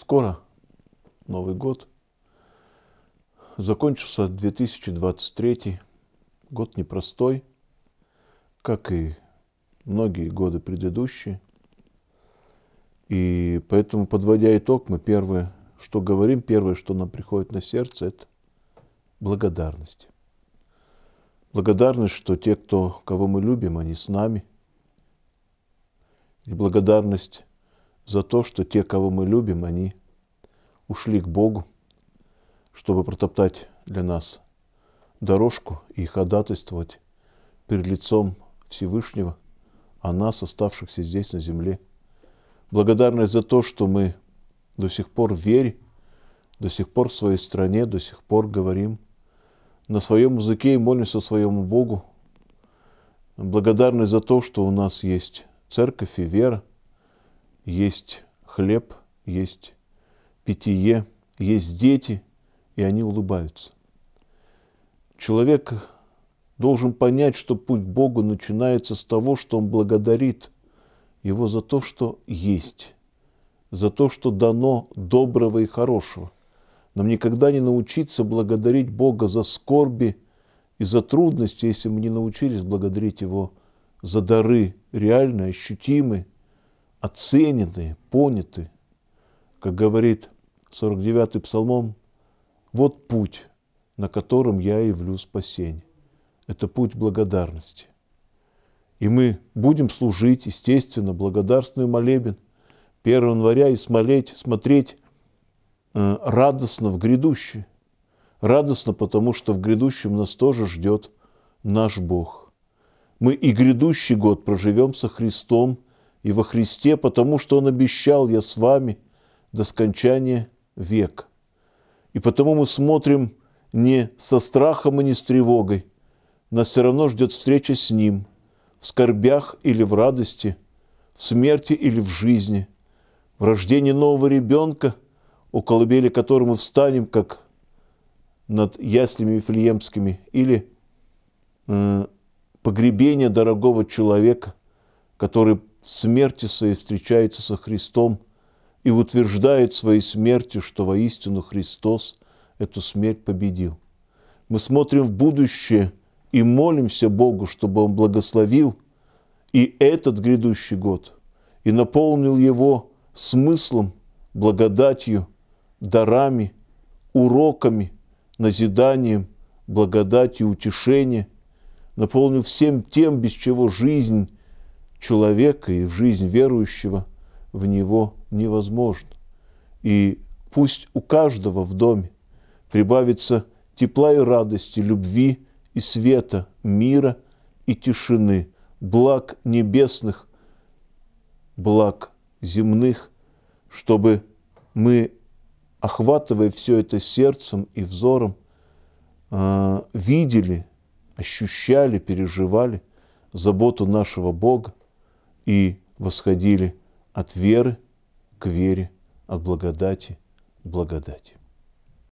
Скоро Новый год. Закончился 2023. Год непростой, как и многие годы предыдущие. И поэтому, подводя итог, мы первое, что говорим, первое, что нам приходит на сердце, это благодарность. Благодарность, что те, кто, кого мы любим, они с нами. И благодарность за то, что те, кого мы любим, они ушли к Богу, чтобы протоптать для нас дорожку и ходатайствовать перед лицом Всевышнего о нас, оставшихся здесь на земле. Благодарность за то, что мы до сих пор в вере, до сих пор в своей стране, до сих пор говорим на своем языке и молимся своему Богу. Благодарность за то, что у нас есть церковь и вера – есть хлеб, есть питье, есть дети, и они улыбаются. Человек должен понять, что путь к Богу начинается с того, что он благодарит его за то, что есть, за то, что дано доброго и хорошего. Нам никогда не научиться благодарить Бога за скорби и за трудности, если мы не научились благодарить Его за дары реально ощутимые, оценены, поняты, как говорит 49-й псалмом, вот путь, на котором я явлю спасение. Это путь благодарности. И мы будем служить, естественно, благодарственный молебен 1 января и смотреть, смотреть э, радостно в грядущее. Радостно, потому что в грядущем нас тоже ждет наш Бог. Мы и грядущий год проживем со Христом – и во Христе, потому что Он обещал «Я с вами до скончания века». И потому мы смотрим не со страхом и не с тревогой. Нас все равно ждет встреча с Ним в скорбях или в радости, в смерти или в жизни, в рождении нового ребенка, у колыбели которого мы встанем, как над яслями вифлеемскими, или э, погребение дорогого человека, который в смерти своей встречается со Христом и утверждает своей смертью, что воистину Христос эту смерть победил. Мы смотрим в будущее и молимся Богу, чтобы Он благословил и этот грядущий год, и наполнил его смыслом, благодатью, дарами, уроками, назиданием, благодатью, утешением, наполнил всем тем, без чего жизнь человека и в жизнь верующего в него невозможно. И пусть у каждого в доме прибавится тепла и радости, любви и света, мира и тишины, благ небесных, благ земных, чтобы мы, охватывая все это сердцем и взором, а, видели, ощущали, переживали заботу нашего Бога, и восходили от веры к вере, от благодати к благодати.